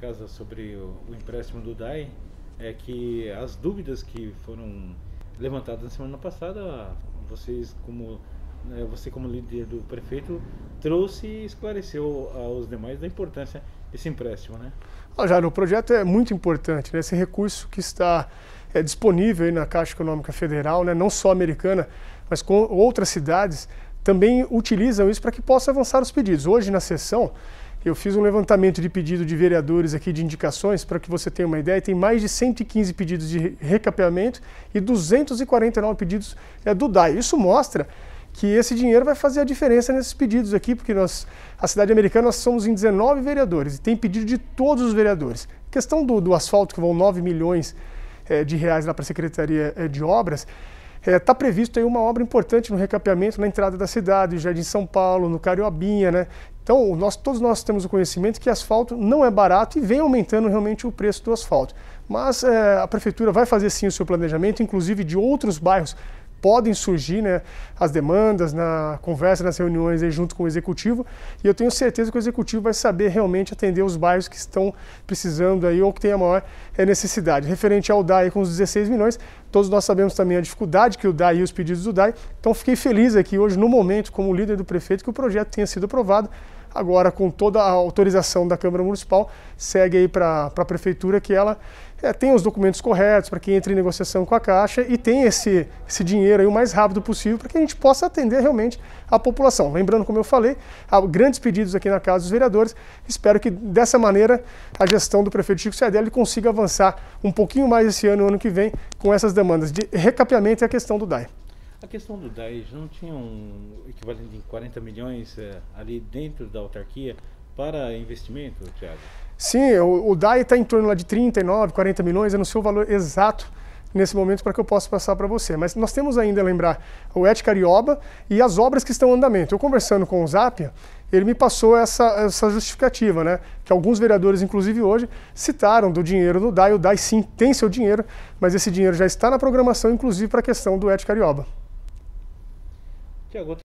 casa sobre o, o empréstimo do DAI é que as dúvidas que foram levantadas na semana passada, vocês como né, você como líder do prefeito trouxe e esclareceu aos demais da importância desse empréstimo, né? Ah, já, o projeto é muito importante, né? Esse recurso que está é, disponível na Caixa Econômica Federal, né? não só americana, mas com outras cidades também utilizam isso para que possa avançar os pedidos. Hoje na sessão eu fiz um levantamento de pedido de vereadores aqui de indicações, para que você tenha uma ideia, tem mais de 115 pedidos de recapeamento e 249 pedidos é, do DAI. Isso mostra que esse dinheiro vai fazer a diferença nesses pedidos aqui, porque nós, a cidade americana, nós somos em 19 vereadores e tem pedido de todos os vereadores. A questão do, do asfalto, que vão 9 milhões é, de reais lá para a Secretaria é, de Obras, Está é, tá previsto aí uma obra importante no recapeamento na entrada da cidade, no Jardim São Paulo, no Cariobinha, né? Então, nós, todos nós temos o conhecimento que asfalto não é barato e vem aumentando realmente o preço do asfalto. Mas é, a prefeitura vai fazer sim o seu planejamento, inclusive de outros bairros podem surgir né, as demandas na conversa, nas reuniões aí, junto com o executivo. E eu tenho certeza que o executivo vai saber realmente atender os bairros que estão precisando aí ou que têm a maior é, necessidade. Referente ao DAE com os 16 milhões, Todos nós sabemos também a dificuldade que o DAI e os pedidos do DAI. Então fiquei feliz aqui hoje, no momento, como líder do prefeito, que o projeto tenha sido aprovado. Agora, com toda a autorização da Câmara Municipal, segue aí para a Prefeitura que ela é, tenha os documentos corretos para que entre em negociação com a Caixa e tenha esse, esse dinheiro aí o mais rápido possível para que a gente possa atender realmente a população. Lembrando, como eu falei, há grandes pedidos aqui na Casa dos Vereadores. Espero que dessa maneira a gestão do prefeito Chico Sardelli consiga avançar um pouquinho mais esse ano e ano que vem com essas demandas de recapeamento e a questão do DAE. A questão do DAE não tinha um equivalente em 40 milhões é, ali dentro da autarquia para investimento, Tiago? Sim, o, o DAE está em torno lá de 39, 40 milhões, eu não sei o valor exato nesse momento para que eu possa passar para você. Mas nós temos ainda a lembrar o ET Carioba e as obras que estão em andamento. Eu conversando com o Zapia, ele me passou essa, essa justificativa, né? Que alguns vereadores, inclusive hoje, citaram do dinheiro do DAI. O DAI sim tem seu dinheiro, mas esse dinheiro já está na programação, inclusive para a questão do ET Carioba. Tiago,